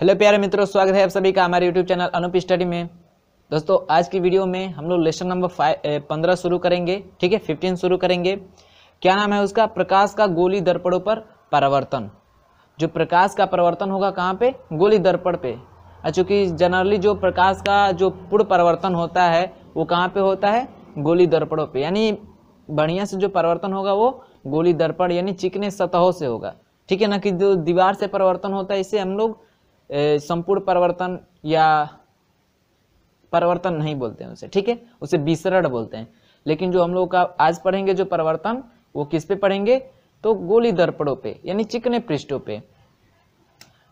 hello प्यारे मित्रों स्वागत है आप सभी का हमारे यूट्यूब चैनल अनुप स्टडी में दोस्तों आज की वीडियो में हम लोग लेसन नंबर फाइव पंद्रह शुरू करेंगे ठीक है फिफ्टीन शुरू करेंगे क्या नाम है उसका प्रकाश का गोली दर्पणों पर परावर्तन जो प्रकाश का परावर्तन होगा कहाँ पे गोली दर्पण पे चूँकि जनरली जो प्रकाश का जो पूर्ण परिवर्तन होता है वो कहाँ पे होता है गोली दर्पणों पे यानी बढ़िया से जो परिवर्तन होगा वो गोली दर्पण यानी चिकने सतहों से होगा ठीक है ना कि जो दीवार से परिवर्तन होता है इसे हम लोग संपूर्ण परिवर्तन या परिवर्तन नहीं बोलते हैं उसे ठीक है उसे विसरण बोलते हैं लेकिन जो हम लोग का आज पढ़ेंगे जो परिवर्तन वो किस पे पढ़ेंगे तो गोली दर्पणों पे यानी चिकने पृष्ठों पे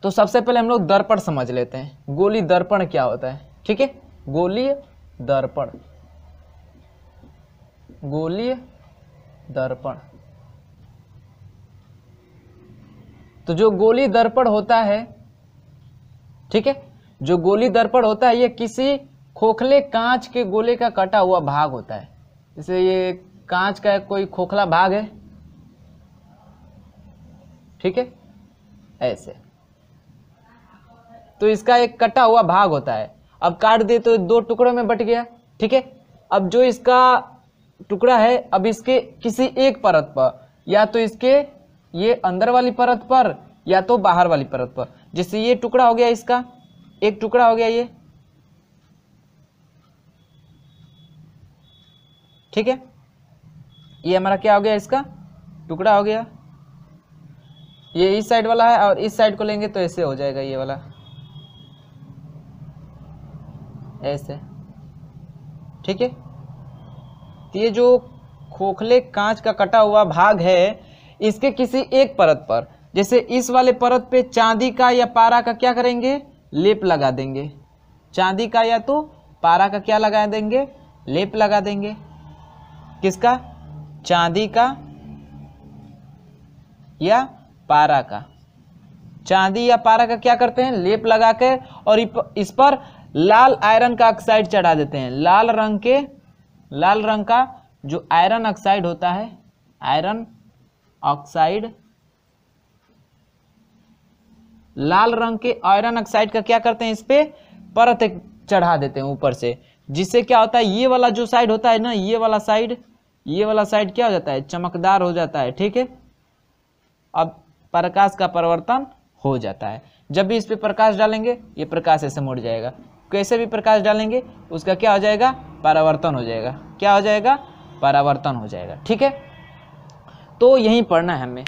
तो सबसे पहले हम लोग दर्पण समझ लेते हैं गोली दर्पण क्या होता है ठीक है गोली दर्पण गोली दर्पण तो जो गोली दर्पण होता है ठीक है जो गोली दर्पण होता है ये किसी खोखले कांच के गोले का कटा हुआ भाग होता है जैसे ये कांच का कोई खोखला भाग है ठीक है ऐसे तो इसका एक कटा हुआ भाग होता है अब काट दे तो दो टुकड़ों में बट गया ठीक है अब जो इसका टुकड़ा है अब इसके किसी एक परत पर या तो इसके ये अंदर वाली परत पर या तो बाहर वाली परत पर जैसे ये टुकड़ा हो गया इसका एक टुकड़ा हो गया ये ठीक है ये हमारा क्या हो गया इसका टुकड़ा हो गया ये इस साइड वाला है और इस साइड को लेंगे तो ऐसे हो जाएगा ये वाला ऐसे ठीक है तो ये जो खोखले कांच का कटा हुआ भाग है इसके किसी एक परत पर जैसे इस वाले परत पे चांदी का या पारा का क्या करेंगे लेप लगा देंगे चांदी का या तो पारा का क्या लगा देंगे लेप लगा देंगे किसका चांदी का या पारा का चांदी या पारा का क्या करते हैं लेप लगा के और इस पर लाल आयरन का ऑक्साइड चढ़ा देते हैं लाल रंग के लाल रंग का जो आयरन ऑक्साइड होता है आयरन ऑक्साइड लाल रंग के आयरन ऑक्साइड का क्या करते हैं इस पर परत चढ़ा देते हैं ऊपर से जिससे क्या होता है ये वाला जो साइड होता है ना ये वाला साइड ये वाला साइड क्या हो जाता है चमकदार हो जाता है ठीक है अब प्रकाश का परिवर्तन हो जाता है जब भी इस पर प्रकाश डालेंगे ये प्रकाश ऐसे मुड़ जाएगा कैसे भी प्रकाश डालेंगे उसका क्या हो जाएगा परावर्तन हो जाएगा क्या हो जाएगा परावर्तन हो जाएगा ठीक है तो यहीं पढ़ना है हमें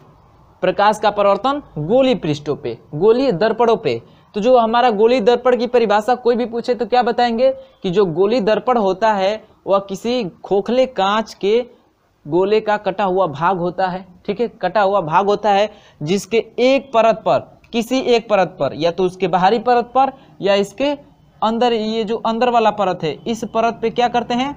प्रकाश का परिवर्तन गोली पृष्ठों पे गोली दर्पणों पे तो जो हमारा गोली दर्पण की परिभाषा कोई भी पूछे तो क्या बताएंगे कि जो गोली दर्पण होता है वह किसी खोखले कांच के गोले का कटा हुआ भाग होता है ठीक है कटा हुआ भाग होता है जिसके एक परत पर किसी एक परत पर या तो उसके बाहरी परत पर या इसके अंदर ये जो अंदर वाला परत है इस परत पे क्या करते हैं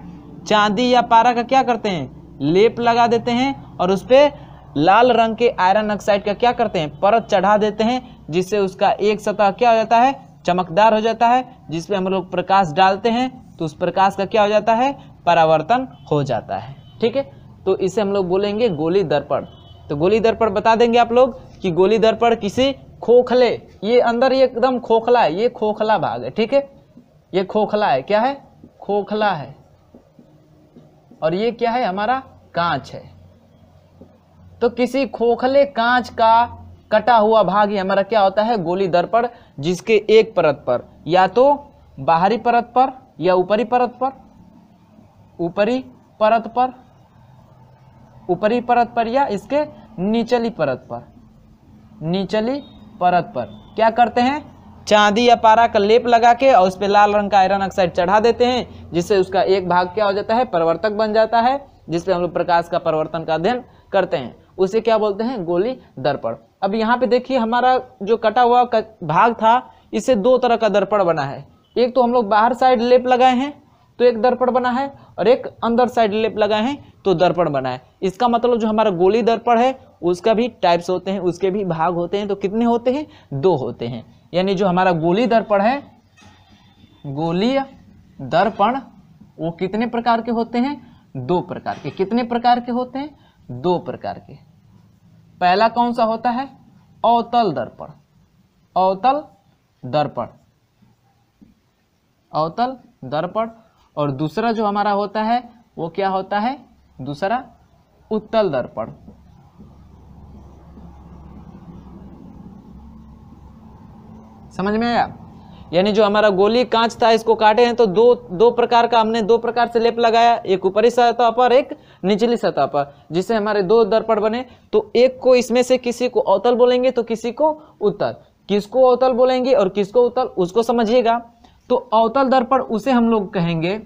चांदी या पारा का क्या करते हैं लेप लगा देते हैं और उस पर लाल रंग के आयरन ऑक्साइड का क्या करते हैं परत चढ़ा देते हैं जिससे उसका एक सतह क्या हो जाता है चमकदार हो जाता है जिसपे हम लोग प्रकाश डालते हैं तो उस प्रकाश का क्या हो जाता है परावर्तन हो जाता है ठीक है तो इसे हम लोग बोलेंगे गोली दर्पण तो गोली दर्पण बता देंगे आप लोग कि गोली दर्पण किसी खोखले ये अंदर ये एकदम खोखला है ये खोखला भाग है ठीक है ये खोखला है क्या है खोखला है और ये क्या है हमारा कांच है तो किसी खोखले कांच का कटा हुआ भाग ही हमारा क्या होता है गोली दर्पण जिसके एक परत पर या तो बाहरी परत पर या ऊपरी परत पर ऊपरी परत पर ऊपरी परत पर या इसके निचली परत पर निचली परत पर क्या करते हैं चांदी या पारा का लेप लगा के और उस पर लाल रंग का आयरन ऑक्साइड चढ़ा देते हैं जिससे उसका एक भाग क्या हो जाता है परिवर्तक बन जाता है जिसपे हम लोग प्रकाश का परिवर्तन का अध्ययन करते हैं उसे क्या बोलते हैं गोली दर्पण अब यहाँ पे देखिए हमारा जो कटा हुआ भाग था इससे दो तरह का दर्पण बना है एक तो हम लोग बाहर साइड लेप लगाए हैं तो एक दर्पण बना है और एक अंदर साइड लेप लगाए हैं तो दर्पण बना है इसका मतलब जो हमारा गोली दर्पण है उसका भी टाइप्स होते हैं उसके भी भाग होते हैं तो कितने होते हैं दो होते हैं यानी जो हमारा गोली दर्पण है गोली दर्पण वो कितने प्रकार के होते हैं दो प्रकार के कितने प्रकार के होते हैं दो प्रकार के पहला कौन सा होता है अवतल दर्पण अवतल दर्पण अवतल दर्पण और दूसरा जो हमारा होता है वो क्या होता है दूसरा उत्तल दर्पण समझ में आया यानी जो हमारा गोली कांच था इसको काटे हैं तो दो दो प्रकार का हमने दो प्रकार से लेप लगाया एक ऊपरी सतह पर एक निचली सतह पर जिससे हमारे दो दर्पण बने तो एक को इसमें से किसी को अवतल बोलेंगे तो किसी को उत्तर किसको अवतल बोलेंगे और किसको उत्तल उसको समझिएगा तो अवतल दर्पण उसे हम लोग कहेंगे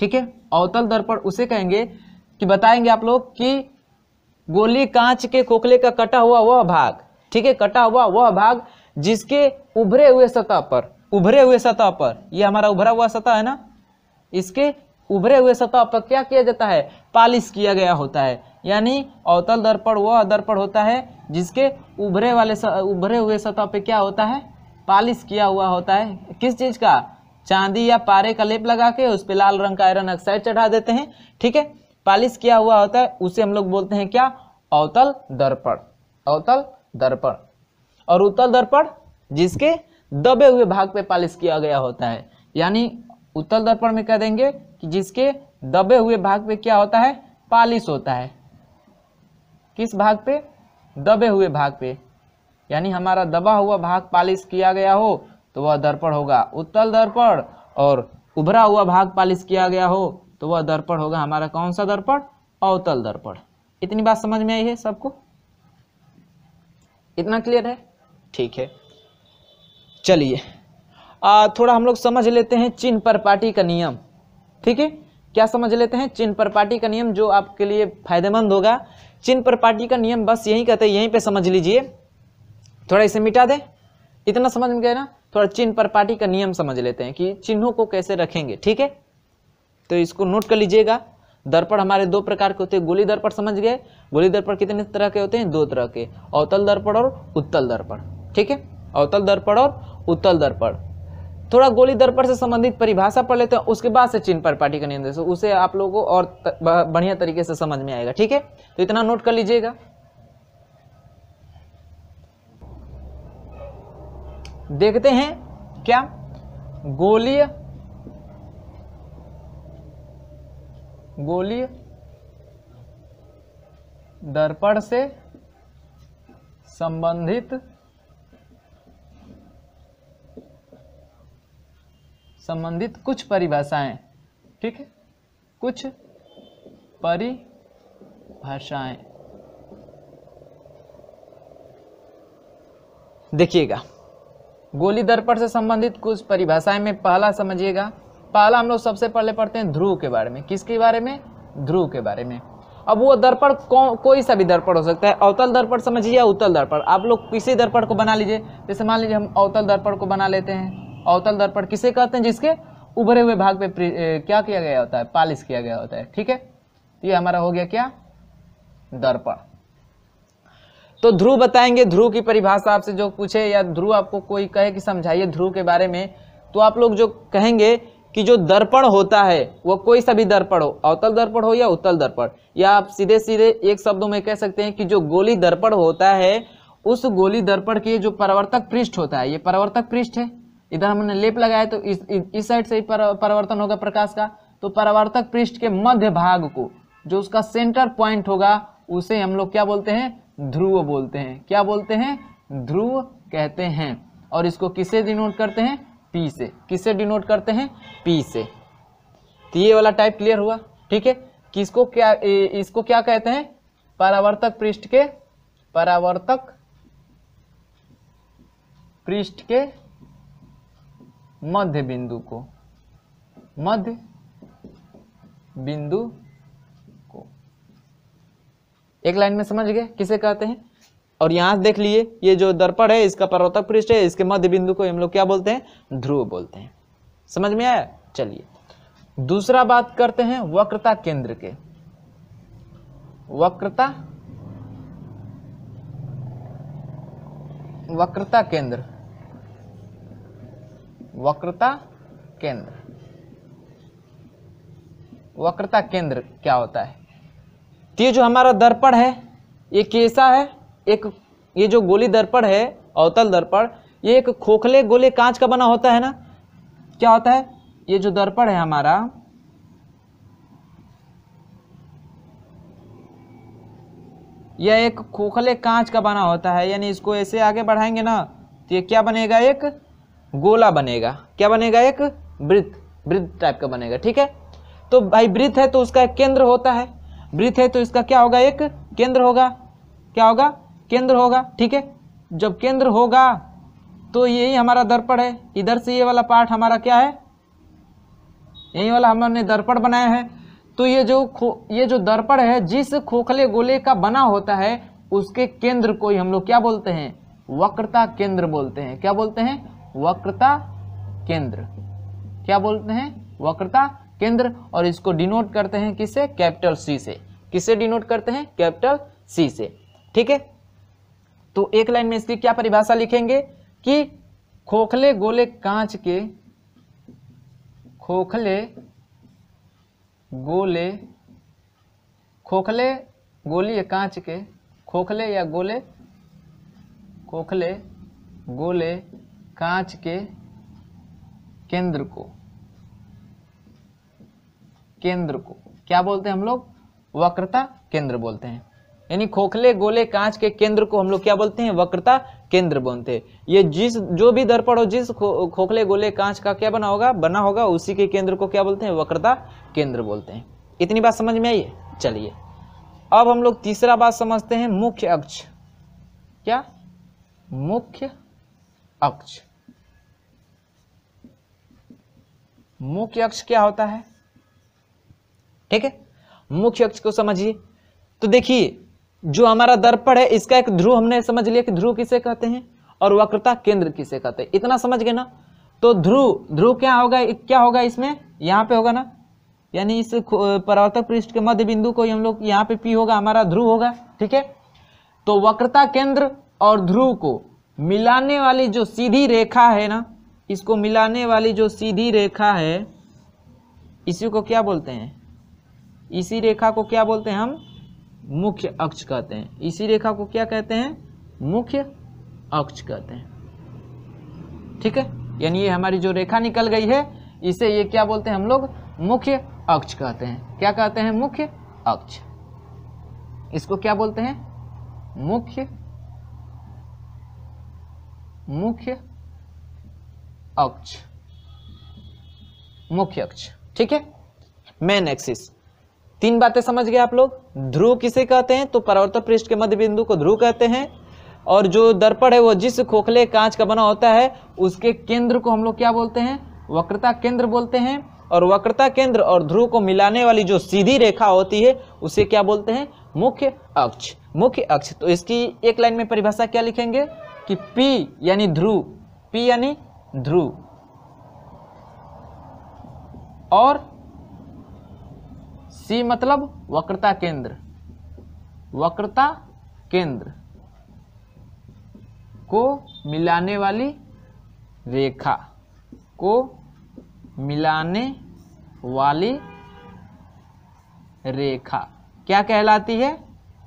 ठीक है अवतल दर्पण उसे कहेंगे कि बताएंगे आप लोग कि गोली कांच के खोखले का कटा हुआ वह भाग ठीक है कटा हुआ वह भाग जिसके उभरे हुए सतह पर उभरे हुए सतह पर ये हमारा उभरा हुआ सतह है ना इसके उभरे हुए सतह पर क्या किया जाता है पालिश किया गया होता है यानी अवतल दर्पण वह दर्पण होता है जिसके उभरे वाले उभरे हुए सतह पर क्या होता है पालिश किया हुआ होता है किस चीज़ का चांदी या पारे का लेप लगा के उस पर लाल रंग का आयरन ऑक्साइड चढ़ा देते हैं ठीक है पालिश किया हुआ होता है उसे हम लोग बोलते हैं क्या अवतल दर्पण अवतल दर्पण और उत्तल दर्पण जिसके दबे हुए भाग पे पालिश किया गया होता है यानी उत्तल दर्पण में कह देंगे कि जिसके दबे हुए भाग पे क्या होता है पालिश होता है किस भाग पे दबे हुए भाग पे यानी हमारा दबा हुआ भाग पालिश किया गया हो तो वह दर्पण होगा उत्तल दर्पण और उभरा हुआ भाग पालिश किया गया हो तो वह दर्पण होगा हमारा कौन सा दर्पण अवतल दर्पण इतनी बात समझ में आई है सबको इतना क्लियर है ठीक है चलिए थोड़ा हम लोग समझ लेते हैं चिन्ह पर पार्टी का नियम ठीक है क्या समझ लेते हैं चिन्ह पर पार्टी का नियम जो आपके लिए फायदेमंद होगा चिन्ह पर पार्टी का नियम बस यही कहते हैं यहीं पे समझ लीजिए थोड़ा इसे मिटा दें इतना समझ में गए ना थोड़ा चिन्ह पर पार्टी का नियम समझ लेते हैं कि चिन्हों को कैसे रखेंगे ठीक है तो इसको नोट कर लीजिएगा दर्पण हमारे दो प्रकार के होते हैं गोली दर्पण समझ गए गोली दर्पण कितने तरह के होते हैं दो तरह के अवतल दर्पण और उत्तल दर्पण ठीक है अवतल दर्पण और उत्तल दर्पण थोड़ा गोली दर्पण से संबंधित परिभाषा पढ़ लेते हैं उसके बाद से चिन्ह पर पार्टी का नियंत्रण उसे आप लोगों को और बढ़िया तरीके से समझ में आएगा ठीक है तो इतना नोट कर लीजिएगा देखते हैं क्या गोलीय गोलीय दर्पण से संबंधित संबंधित कुछ परिभाषाएं ठीक है कुछ परिभाषाएं देखिएगा गोली दर्पण से संबंधित कुछ परिभाषाएं में पहला समझिएगा पहला हम लोग सबसे पहले पढ़ते हैं ध्रुव के बारे में किसके बारे में ध्रुव के बारे में अब वो दर्पण कौन कोई सा भी दर्पण हो सकता है अवतल दर्पण समझिए या उत्तल दर्पण आप लोग किसी दर्पण को बना लीजिए जैसे मान लीजिए हम अवतल दर्पण को बना लेते हैं अवतल दर्पण किसे कहते हैं जिसके उभरे हुए भाग पे क्या किया गया होता है पालिश किया गया होता है ठीक है तो ये हमारा हो गया क्या दर्पण तो ध्रुव बताएंगे ध्रुव की परिभाषा आपसे जो पूछे या ध्रुव आपको कोई कहे कि समझाइए ध्रुव के बारे में तो आप लोग जो कहेंगे कि जो दर्पण होता है वो कोई सा भी दर्पण हो अवतल दर्पण हो या उत्तल दर्पण या आप सीधे सीधे एक शब्दों में कह सकते हैं कि जो गोली दर्पण होता है उस गोली दर्पण के जो परावर्तक पृष्ठ होता है ये परावर्तक पृष्ठ है इधर हमने लेप लगाया तो इस इस साइड से ही पर, परावर्तन होगा प्रकाश का तो परावर्तक पृष्ठ के मध्य भाग को जो उसका सेंटर पॉइंट होगा उसे हम लोग क्या बोलते हैं ध्रुव बोलते हैं क्या बोलते हैं ध्रुव कहते हैं और इसको किसे डिनोट करते हैं पी से किसे डिनोट करते हैं पी से तो ये वाला टाइप क्लियर हुआ ठीक है किसको क्या इसको क्या कहते हैं परावर्तक पृष्ठ के परावर्तक पृष्ठ के मध्य बिंदु को मध्य बिंदु को एक लाइन में समझ गए किसे कहते हैं और यहां देख लिए ये जो दर्पण है इसका पर्वतक पृष्ठ है इसके मध्य बिंदु को हम लोग क्या बोलते हैं ध्रुव बोलते हैं समझ में आया चलिए दूसरा बात करते हैं वक्रता केंद्र के वक्रता वक्रता केंद्र वक्रता केंद्र वक्रता केंद्र क्या होता है ये जो हमारा दर्पण है ये कैसा है एक ये जो गोली दर्पण है अवतल दर्पण ये एक खोखले गोले कांच का बना होता है ना क्या होता है ये जो दर्पण है हमारा यह एक खोखले कांच का बना होता है यानी इसको ऐसे आगे बढ़ाएंगे ना तो ये क्या बनेगा एक गोला बनेगा क्या बनेगा एक वृत्त वृत्त टाइप का बनेगा ठीक है तो भाई वृत्त है तो उसका एक केंद्र होता है वृत्त है तो इसका क्या होगा एक केंद्र होगा क्या होगा केंद्र होगा ठीक है जब केंद्र होगा तो यही हमारा दर्पण है इधर से ये वाला पार्ट हमारा क्या है यही वाला हमने दर्पण बनाया है तो ये जो खो ये जो दर्पण है जिस खोखले गोले का बना होता है उसके केंद्र को ही हम लोग क्या बोलते हैं वक्रता केंद्र बोलते हैं क्या बोलते हैं वक्रता केंद्र क्या बोलते हैं वक्रता केंद्र और इसको डिनोट करते हैं किसे कैपिटल सी से किसे डिनोट करते हैं कैपिटल सी से ठीक है तो एक लाइन में इसकी क्या परिभाषा लिखेंगे कि खोखले गोले कांच के खोखले गोले खोखले गोली या कांच के खोखले या गोले खोखले गोले कांच के केंद्र को केंद्र को क्या बोलते हैं हम लोग वक्रता केंद्र बोलते हैं यानी खोखले गोले कांच के केंद्र को हम लोग क्या बोलते हैं वक्रता केंद्र बोलते हैं ये जिस जो भी दर्पण हो जिस खो, खोखले गोले कांच का क्या बना होगा बना होगा उसी के केंद्र को क्या बोलते हैं वक्रता केंद्र बोलते हैं इतनी बात समझ में आई है चलिए अब हम लोग तीसरा बात समझते हैं मुख्य अक्ष क्या मुख्य अक्ष मुख्य अक्ष क्या होता है ठीक है मुख्य अक्ष को समझिए तो देखिए जो हमारा दर्पण है इसका एक ध्रुव हमने समझ लिया कि ध्रुव किसे कहते हैं और वक्रता केंद्र किसे कहते हैं इतना समझ गए ना तो ध्रुव ध्रुव क्या होगा क्या होगा इसमें यहां पे होगा ना यानी इस परावर्तक पृष्ठ के मध्य बिंदु को हम लोग यहां पे पी होगा हमारा ध्रुव होगा ठीक है तो वक्रता केंद्र और ध्रुव को मिलाने वाली जो सीधी रेखा है ना इसको मिलाने वाली जो सीधी रेखा है इसी को क्या बोलते हैं इसी रेखा को क्या बोलते हैं हम मुख्य अक्ष कहते हैं इसी रेखा को क्या कहते हैं मुख्य अक्ष कहते हैं ठीक है यानी ये हमारी जो रेखा निकल गई है इसे ये क्या बोलते हैं हम लोग मुख्य अक्ष कहते हैं क्या कहते हैं मुख्य अक्ष इसको क्या बोलते हैं मुख्य मुख्य अक्ष मुख्य अक्ष ठीक है मेन एक्सिस तीन बातें समझ गए आप लोग ध्रुव किसे कहते हैं तो परावर्तक पृष्ठ के मध्य बिंदु को ध्रुव कहते हैं और जो दर्पण है वो जिस खोखले कांच का बना होता है उसके केंद्र को हम लोग क्या बोलते हैं वक्रता केंद्र बोलते हैं और वक्रता केंद्र और ध्रुव को मिलाने वाली जो सीधी रेखा होती है उसे क्या बोलते हैं मुख्य अक्ष मुख्य अक्ष तो इसकी एक लाइन में परिभाषा क्या लिखेंगे कि पी यानी ध्रुव पी यानी ध्रुव और सी मतलब वक्रता केंद्र वक्रता केंद्र को मिलाने वाली रेखा को मिलाने वाली रेखा क्या कहलाती है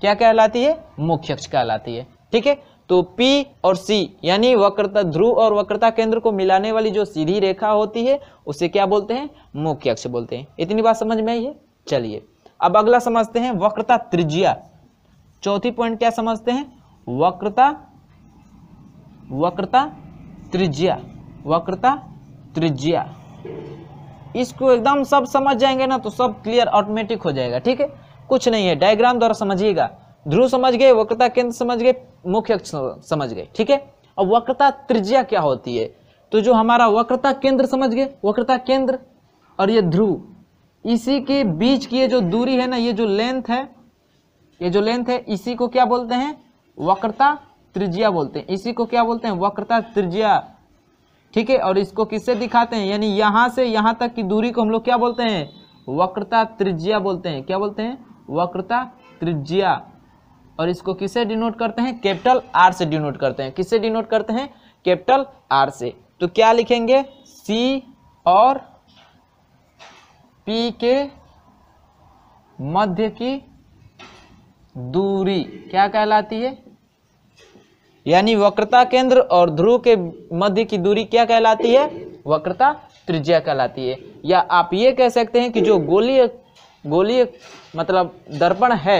क्या कहलाती है मुख्य अक्ष कहलाती है ठीक है तो P और C यानी वक्रता ध्रुव और वक्रता केंद्र को मिलाने वाली जो सीधी रेखा होती है उसे क्या बोलते हैं मुख्य अक्ष बोलते हैं इतनी बात समझ में आई है चलिए अब अगला समझते हैं वक्रता त्रिज्या चौथी पॉइंट क्या समझते हैं वक्रता वक्रता त्रिज्या वक्रता त्रिज्या इसको एकदम सब समझ जाएंगे ना तो सब क्लियर ऑटोमेटिक हो जाएगा ठीक है कुछ नहीं है डायग्राम द्वारा समझिएगा ध्रुव समझ गए वक्रता केंद्र समझ गए मुख्य अक्ष समझ गए ठीक है अब वक्रता त्रिज्या क्या होती है तो जो हमारा वक्रता केंद्र समझ गए वक्रता केंद्र और ये ध्रुव इसी के बीच की ये जो दूरी है ना ये जो लेंथ है ये जो लेंथ है इसी को क्या बोलते हैं वक्रता त्रिज्या बोलते हैं इसी को क्या बोलते हैं वक्रता त्रिज्या ठीक है और इसको किससे दिखाते हैं यानी यहां से यहां तक की दूरी को हम लोग क्या बोलते हैं वक्रता त्रिज्या बोलते हैं क्या बोलते हैं वक्रता त्रिज्या और इसको किससे डिनोट करते हैं कैपिटल आर से डिनोट करते हैं किससे डिनोट करते हैं कैपिटल आर से तो क्या लिखेंगे सी और पी के मध्य की दूरी क्या कहलाती है यानी वक्रता केंद्र और ध्रुव के मध्य की दूरी क्या कहलाती है वक्रता त्रिज्या कहलाती है या आप ये कह सकते हैं कि जो गोलीय गोलीय मतलब दर्पण है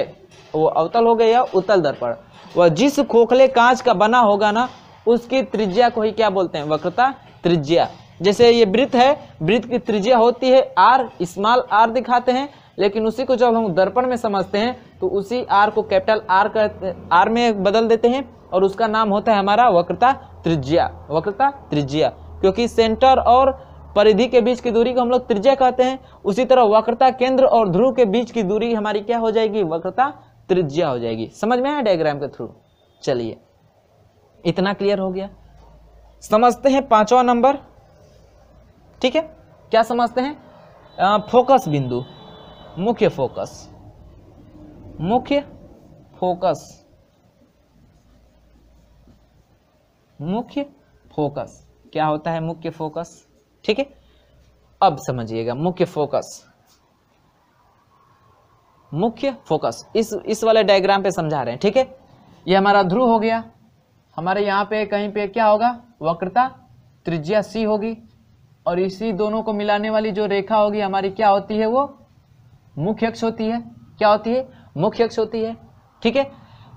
वो अवतल हो गया या उतल दर्पण वह जिस खोखले कांच का बना होगा ना उसकी त्रिज्या को ही क्या बोलते हैं वक्रता त्रिज्या जैसे ये वृत्त है वृत्त की त्रिज्या होती है आर स्मॉल आर दिखाते हैं लेकिन उसी को जब हम दर्पण में समझते हैं तो उसी आर को कैपिटल आर कर आर में बदल देते हैं और उसका नाम होता है हमारा वक्रता त्रिज्या वक्रता त्रिज्या क्योंकि सेंटर और परिधि के बीच की दूरी को हम लोग त्रिज्या कहते हैं उसी तरह वक्रता केंद्र और ध्रुव के बीच की दूरी हमारी क्या हो जाएगी वक्रता त्रिज्या हो जाएगी समझ में आया डायग्राम के थ्रू चलिए इतना क्लियर हो गया समझते हैं पांचवा नंबर ठीक है क्या समझते हैं आ, फोकस बिंदु मुख्य फोकस मुख्य फोकस मुख्य फोकस क्या होता है मुख्य फोकस ठीक है अब समझिएगा मुख्य फोकस मुख्य फोकस इस इस वाले डायग्राम पे समझा रहे हैं ठीक है ये हमारा ध्रुव हो गया हमारे यहाँ पे कहीं पे क्या होगा वक्रता त्रिज्या सी होगी और इसी दोनों को मिलाने वाली जो रेखा होगी हमारी क्या होती है वो मुख्य अक्ष होती है क्या होती है मुख्य अक्ष होती है ठीक है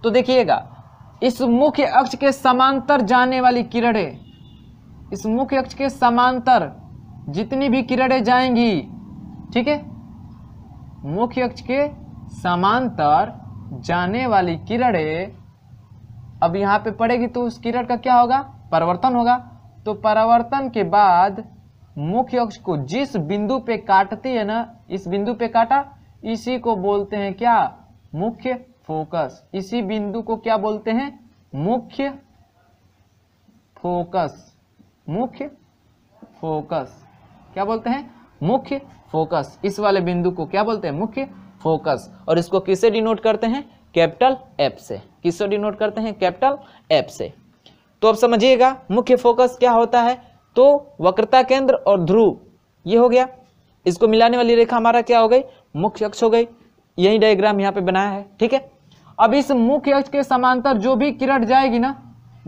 तो देखिएगा इस मुख्य अक्ष के समांतर जाने वाली किरणें इस मुख्य अक्ष के समांतर जितनी भी किरणें जाएंगी ठीक है मुख्य अक्ष के समांतर जाने वाली किरणें अब यहाँ पे पड़ेगी तो उस किरण का क्या होगा परिवर्तन होगा तो परिवर्तन के बाद मुख्य अक्ष को जिस बिंदु पे काटती है ना इस बिंदु पे काटा इसी को बोलते हैं क्या मुख्य फोकस इसी बिंदु को क्या बोलते हैं मुख्य फोकस मुख्य फोकस क्या बोलते हैं मुख्य फोकस इस वाले बिंदु को क्या बोलते हैं मुख्य फोकस और इसको किसे डिनोट करते हैं कैपिटल एफ से किसको डिनोट करते हैं कैपिटल एफ से तो अब समझिएगा मुख्य फोकस क्या होता है तो वक्रता केंद्र और ध्रुव ये हो गया इसको मिलाने वाली रेखा हमारा क्या हो गई मुख्य अक्ष हो गई यही डायग्राम यहाँ पे बनाया है ठीक है अब इस मुख्य अक्ष के समांतर जो भी किरण जाएगी ना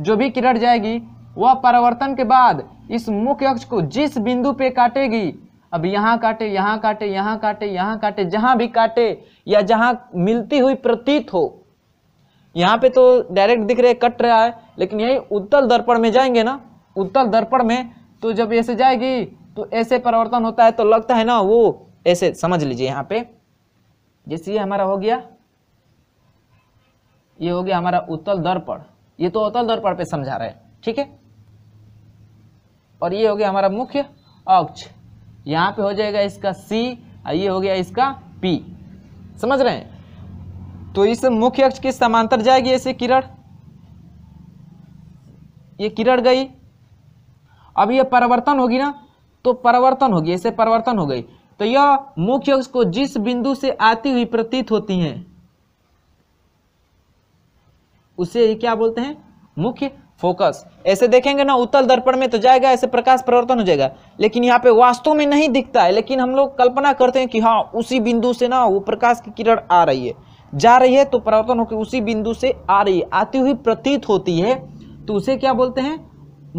जो भी किरण जाएगी वह परावर्तन के बाद इस मुख्य अक्ष को जिस बिंदु पे काटेगी अब यहाँ काटे यहाँ काटे यहाँ काटे यहाँ काटे जहाँ भी काटे या जहाँ मिलती हुई प्रतीत हो यहाँ पे तो डायरेक्ट दिख रहे कट रहा है लेकिन यही उत्तल दर्पण में जाएंगे ना उत्तल दर्पण में तो जब ऐसे जाएगी तो ऐसे परिवर्तन होता है तो लगता है ना वो ऐसे समझ लीजिए यहाँ पे जैसे ये हमारा हो गया ये हो गया हमारा उत्तल दर्पण ये तो उत्तल दर्पण पे समझा रहे हैं ठीक है और ये हो गया हमारा मुख्य अक्ष यहाँ पे हो जाएगा इसका सी और ये हो गया इसका पी समझ रहे हैं तो इस मुख्य अक्ष के समांतर जाएगी ऐसे किरण ये किरण गई अब ये परिवर्तन होगी ना तो परिवर्तन होगी ऐसे परिवर्तन हो गई तो यह मुख्य अक्ष को जिस बिंदु से आती हुई प्रतीत होती है उसे क्या बोलते हैं मुख्य फोकस ऐसे देखेंगे ना उत्तल दर्पण में तो जाएगा ऐसे प्रकाश परिवर्तन हो जाएगा लेकिन यहाँ पे वास्तव में नहीं दिखता है लेकिन हम लोग कल्पना करते हैं कि हाँ उसी बिंदु से ना वो प्रकाश की किरण आ रही है जा रही है तो परिवर्तन होकर उसी बिंदु से आ रही है आती हुई प्रतीत होती है तो उसे क्या बोलते हैं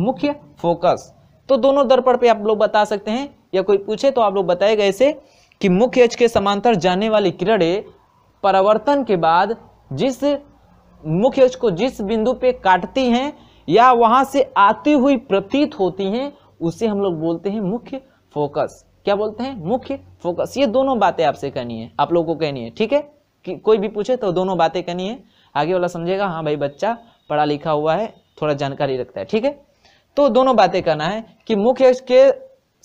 मुख्य फोकस तो दोनों दर्पण पर आप लोग बता सकते हैं या कोई पूछे तो आप लोग बताएगा ऐसे कि मुख्य एच के समांतर जाने वाली किरणें परावर्तन के बाद जिस मुख्य अक्ष को जिस बिंदु पे काटती हैं या वहां से आती हुई प्रतीत होती हैं उसे हम लोग बोलते हैं मुख्य फोकस क्या बोलते हैं मुख्य फोकस ये दोनों बातें आपसे कहनी है आप लोगों को कहनी है ठीक है कि कोई भी पूछे तो दोनों बातें कहनी है आगे वाला समझेगा हाँ भाई बच्चा पढ़ा लिखा हुआ है थोड़ा जानकारी रखता है ठीक है तो दोनों बातें करना है कि मुख्य अक्ष के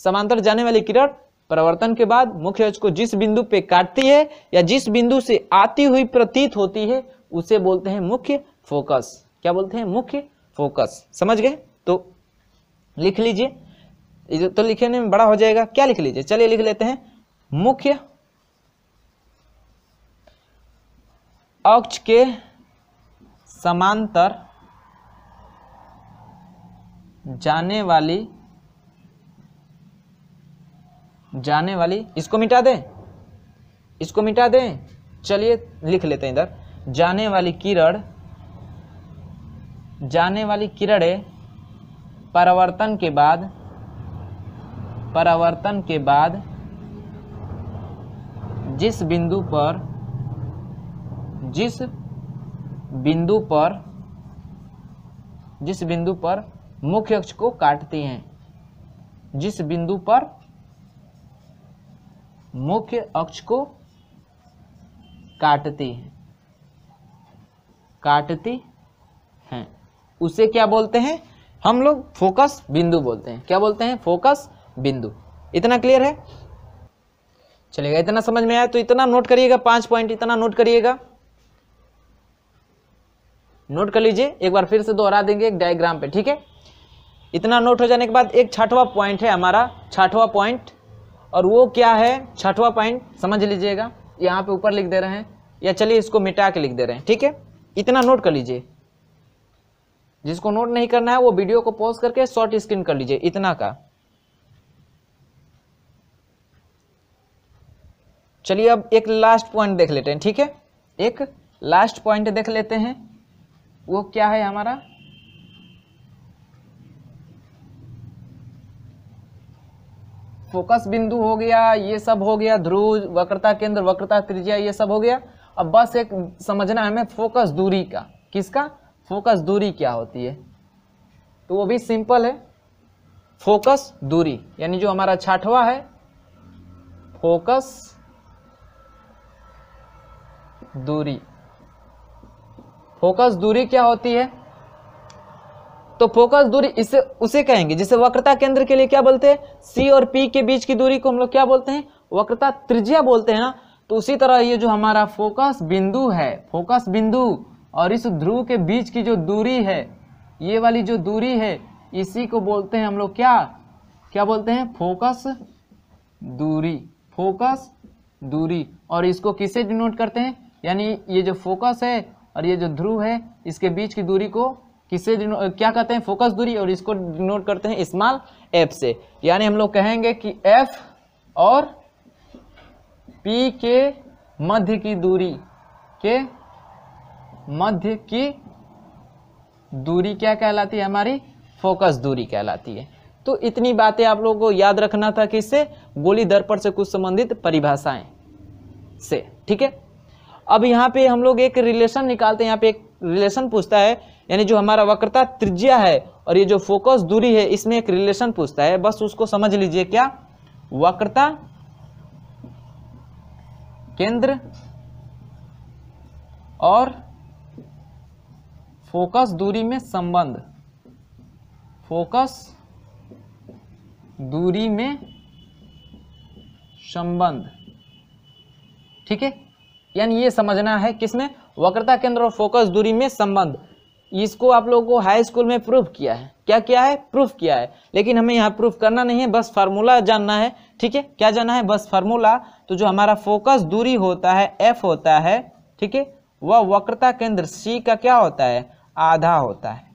समांतर जाने वाली किरण परावर्तन के बाद मुख्य अक्ष को जिस बिंदु पे काटती है या जिस बिंदु से आती हुई प्रतीत होती है उसे बोलते हैं मुख्य फोकस क्या बोलते हैं मुख्य फोकस समझ गए तो लिख लीजिए तो लिखने में बड़ा हो जाएगा क्या लिख लीजिए चलिए लिख लेते हैं मुख्य अक्ष के समांतर जाने वाली जाने वाली इसको मिटा दें इसको मिटा दें चलिए लिख लेते हैं इधर जाने वाली किरण जाने वाली किरणें परावर्तन के बाद परावर्तन के बाद जिस बिंदु पर जिस बिंदु पर जिस बिंदु पर मुख्य अक्ष को काटती हैं जिस बिंदु पर मुख्य अक्ष को काटती हैं काटते हैं उसे क्या बोलते हैं हम लोग फोकस बिंदु बोलते हैं क्या बोलते हैं फोकस बिंदु इतना क्लियर है चलेगा इतना समझ में आया तो इतना नोट करिएगा पांच पॉइंट इतना नोट करिएगा नोट कर लीजिए एक बार फिर से दोहरा देंगे एक डायग्राम पे ठीक है इतना नोट हो जाने के बाद एक छठवा पॉइंट है हमारा छठवा पॉइंट और वो क्या है छठवा पॉइंट समझ लीजिएगा यहाँ पे ऊपर लिख दे रहे हैं या चलिए इसको मिटा के लिख दे रहे हैं ठीक है इतना नोट कर लीजिए जिसको नोट नहीं करना है वो वीडियो को पॉज करके शॉर्ट स्क्रीन कर लीजिए इतना का चलिए अब एक लास्ट पॉइंट देख लेते हैं ठीक है एक लास्ट पॉइंट देख लेते हैं वो क्या है हमारा फोकस बिंदु हो गया ये सब हो गया ध्रुव वक्रता केंद्र वक्रता त्रिज्या ये सब हो गया अब बस एक समझना है हमें फोकस दूरी का किसका फोकस दूरी क्या होती है तो वो भी सिंपल है फोकस दूरी यानी जो हमारा छाठवा है फोकस दूरी फोकस दूरी क्या होती है तो फोकस दूरी इसे उसे कहेंगे जिसे वक्रता केंद्र के लिए क्या बोलते हैं सी और पी के बीच की दूरी को हम लोग क्या बोलते हैं वक्रता त्रिज्या बोलते हैं ना तो उसी तरह ये जो हमारा फोकस बिंदु है फोकस बिंदु और इस ध्रुव के बीच की जो दूरी है ये वाली जो दूरी है इसी को बोलते हैं हम लोग क्या क्या बोलते हैं फोकस दूरी फोकस दूरी और इसको किसे डिनोट करते हैं यानी ये जो फोकस है और ये जो ध्रुव है इसके बीच की दूरी को किसे क्या कहते हैं फोकस दूरी और इसको डिनोट करते हैं स्मॉल एफ से यानी हम लोग कहेंगे कि एफ और पी के मध्य की दूरी के मध्य की दूरी क्या कहलाती है हमारी फोकस दूरी कहलाती है तो इतनी बातें आप लोगों को याद रखना था कि इससे गोली दर्पण से कुछ संबंधित परिभाषाएं से ठीक है अब यहाँ पे हम लोग एक रिलेशन निकालते हैं यहाँ पे एक रिलेशन पूछता है यानी जो हमारा वक्रता त्रिज्या है और ये जो फोकस दूरी है इसमें एक रिलेशन पूछता है बस उसको समझ लीजिए क्या वक्रता केंद्र और फोकस दूरी में संबंध फोकस दूरी में संबंध ठीक है यानी ये समझना है किसमें वक्रता केंद्र और फोकस दूरी में संबंध इसको आप लोगों को हाई स्कूल में प्रूफ किया है क्या किया है प्रूफ किया है लेकिन हमें यहाँ प्रूफ करना नहीं है बस फार्मूला जानना है ठीक है क्या जाना है बस फार्मूला तो जो हमारा फोकस दूरी होता है एफ होता है ठीक है वह वक्रता केंद्र सी का क्या होता है आधा होता है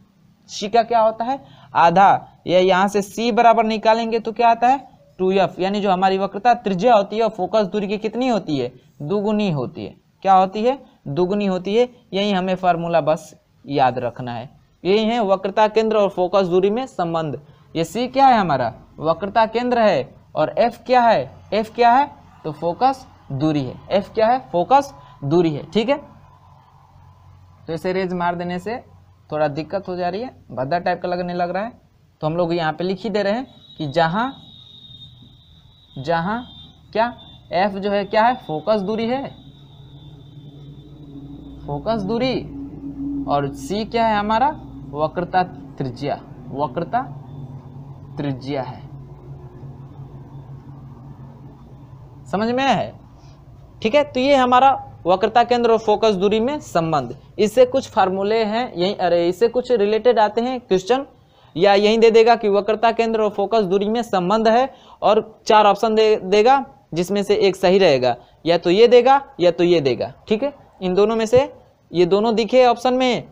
सी का क्या होता है आधा या यहाँ से सी बराबर निकालेंगे तो क्या आता है टू एफ यानी जो हमारी वक्रता त्रिज्या होती है और फोकस दूरी की कितनी होती है दुगुनी होती है क्या होती है दुगुनी होती है यही हमें फार्मूला बस याद रखना है यही है वक्रता केंद्र और फोकस दूरी में संबंध ये सी क्या है हमारा वक्रता केंद्र है और एफ क्या है एफ क्या है तो फोकस दूरी है एफ क्या है फोकस दूरी है ठीक है तो ऐसे रेज मार देने से थोड़ा दिक्कत हो जा रही है भद्दा टाइप का लगने लग रहा है तो हम लोग यहाँ पे लिख ही दे रहे हैं कि जहाँ जहाँ क्या एफ जो है क्या है फोकस दूरी है फोकस दूरी और सी क्या है हमारा वक्रता त्रिज्या वक्रता त्रिज्या है समझ में है ठीक है तो ये हमारा वक्रता केंद्र और फोकस दूरी में संबंध इससे कुछ फार्मूले हैं यही अरे इससे कुछ रिलेटेड आते हैं क्वेश्चन या यही दे देगा कि वक्रता केंद्र और फोकस दूरी में संबंध है और चार ऑप्शन दे देगा जिसमें से एक सही रहेगा या तो ये देगा या तो ये देगा ठीक है इन दोनों में से ये दोनों दिखे ऑप्शन में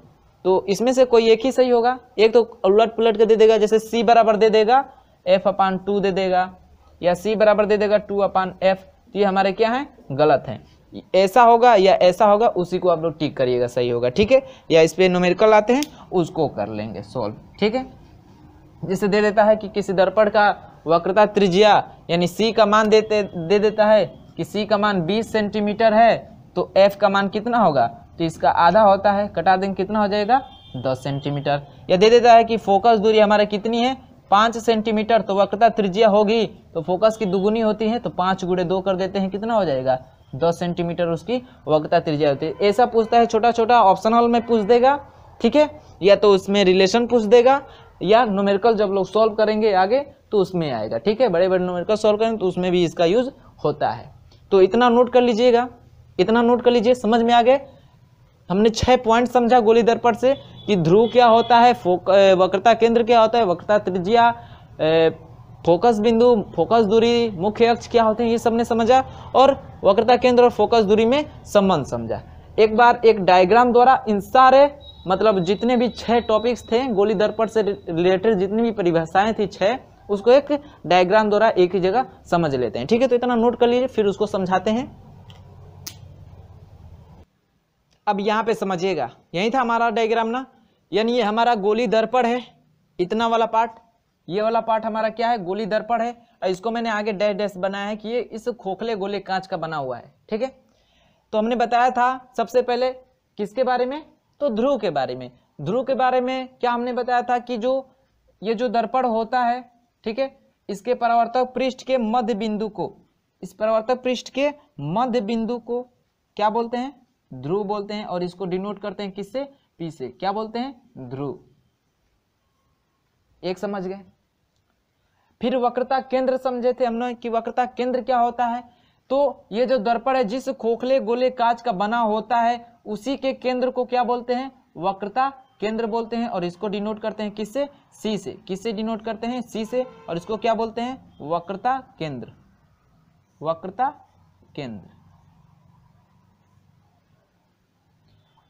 तो इसमें से कोई एक ही सही होगा एक तो उलट पुलट के दे देगा जैसे सी बराबर दे देगा एफ अपान टू दे देगा या सी बराबर दे देगा टू अपान एफ तो ये हमारे क्या है गलत है ऐसा होगा या ऐसा होगा उसी को आप लोग टिक करिएगा सही होगा ठीक है या इस पर नोमेरिकल आते हैं उसको कर लेंगे सॉल्व ठीक है जैसे दे देता है कि किसी दर्पण का वक्रता त्रिज्या यानी सी का मान देते दे देता है कि सी का मान 20 सेंटीमीटर है तो एफ का मान कितना होगा तो इसका आधा होता है कटा देंगे कितना हो जाएगा 10 सेंटीमीटर या दे देता है कि फोकस दूरी हमारा कितनी है पाँच सेंटीमीटर तो वक्रता त्रिज्या होगी तो फोकस की दुगुनी होती है तो पाँच गुड़े दो कर देते हैं कितना हो जाएगा दस सेंटीमीटर उसकी वक्रता त्रिज्या होती है ऐसा पूछता है छोटा छोटा ऑप्शनल में पूछ देगा ठीक है या तो उसमें रिलेशन पूछ देगा या नोमेरिकल जब लोग सॉल्व करेंगे आगे तो उसमें आएगा ठीक है बड़े बड़े नोमेरिकल सॉल्व करेंगे तो उसमें भी इसका यूज़ होता है तो इतना नोट कर लीजिएगा इतना नोट कर लीजिए समझ में आ गए हमने छः पॉइंट समझा गोली दर्पण से कि ध्रुव क्या होता है फोक वक्रता केंद्र क्या होता है वक्रता त्रिज्या फोकस बिंदु फोकस दूरी मुख्य अक्ष क्या होते हैं ये सबने समझा और वक्रता केंद्र और फोकस दूरी में संबंध समझा एक बार एक डायग्राम द्वारा इन सारे मतलब जितने भी छः टॉपिक्स थे गोली दर्पण से रिलेटेड जितनी भी परिभाषाएं थी छः उसको एक डायग्राम द्वारा एक ही जगह समझ लेते हैं ठीक है तो इतना नोट कर लीजिए फिर उसको समझाते हैं अब यहाँ पे समझिएगा यही था हमारा डायग्राम ना यानी ये हमारा गोली दर्पण है इतना वाला पार्ट ये वाला पार्ट हमारा क्या है गोली दर्पण है और इसको मैंने आगे डैश डैश बनाया है कि ये इस खोखले गोले कांच का बना हुआ है ठीक है तो हमने बताया था सबसे पहले किसके बारे में तो ध्रुव के बारे में ध्रुव के बारे में क्या हमने बताया था कि जो ये जो दर्पण होता है ठीक है इसके परावर्तक पृष्ठ के मध्य बिंदु को इस परावर्तक पृष्ठ के मध्य बिंदु को क्या बोलते हैं ध्रुव बोलते हैं और इसको डिनोट करते हैं किससे पी से क्या बोलते हैं ध्रुव एक समझ गए फिर वक्रता केंद्र समझे थे हमने कि वक्रता केंद्र क्या होता है तो ये जो दर्पण है जिस खोखले गोले कांच का बना होता है उसी के केंद्र को क्या बोलते हैं वक्रता केंद्र बोलते हैं और इसको डिनोट करते हैं किससे सी से किससे डिनोट करते हैं सी से और इसको क्या बोलते हैं वक्रता केंद्र वक्रता केंद्र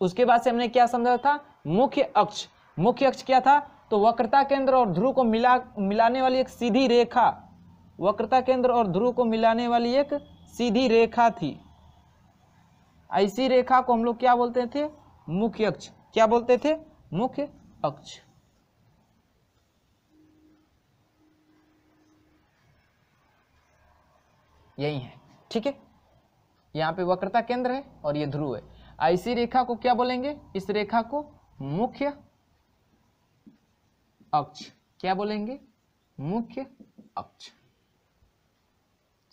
उसके बाद से हमने क्या समझा था मुख्य अक्ष मुख्य अक्ष क्या था तो वक्रता केंद्र और ध्रुव को मिला मिलाने वाली एक सीधी रेखा वक्रता केंद्र और ध्रुव को मिलाने वाली एक सीधी रेखा थी ऐसी रेखा को हम लोग क्या बोलते थे मुख्य अक्ष क्या बोलते थे मुख्य अक्ष यही है ठीक है यहां पे वक्रता केंद्र है और ये ध्रुव है ऐसी रेखा को क्या बोलेंगे इस रेखा को मुख्य अक्ष क्या बोलेंगे मुख्य अक्ष